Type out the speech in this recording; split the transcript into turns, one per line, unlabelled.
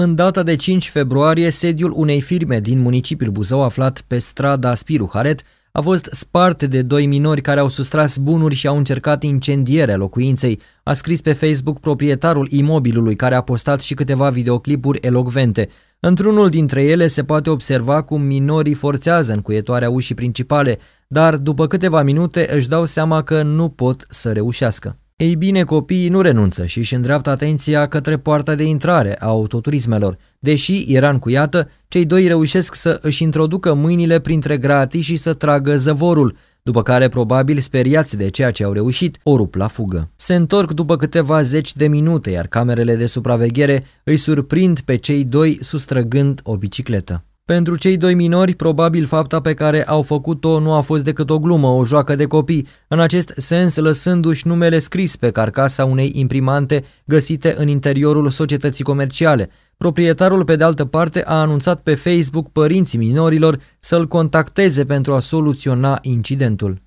În data de 5 februarie, sediul unei firme din municipiul Buzău aflat pe strada Spiru Haret a fost spart de doi minori care au sustras bunuri și au încercat incendierea locuinței, a scris pe Facebook proprietarul imobilului care a postat și câteva videoclipuri elogvente. Într-unul dintre ele se poate observa cum minorii forțează încuietoarea ușii principale, dar după câteva minute își dau seama că nu pot să reușească. Ei bine, copiii nu renunță și își îndreaptă atenția către poarta de intrare a autoturismelor. Deși era încuiată, cei doi reușesc să își introducă mâinile printre gratii și să tragă zăvorul, după care probabil speriați de ceea ce au reușit, o rup la fugă. Se întorc după câteva zeci de minute, iar camerele de supraveghere îi surprind pe cei doi sustrăgând o bicicletă. Pentru cei doi minori, probabil fapta pe care au făcut-o nu a fost decât o glumă, o joacă de copii, în acest sens lăsându-și numele scris pe carcasa unei imprimante găsite în interiorul societății comerciale. Proprietarul, pe de altă parte, a anunțat pe Facebook părinții minorilor să-l contacteze pentru a soluționa incidentul.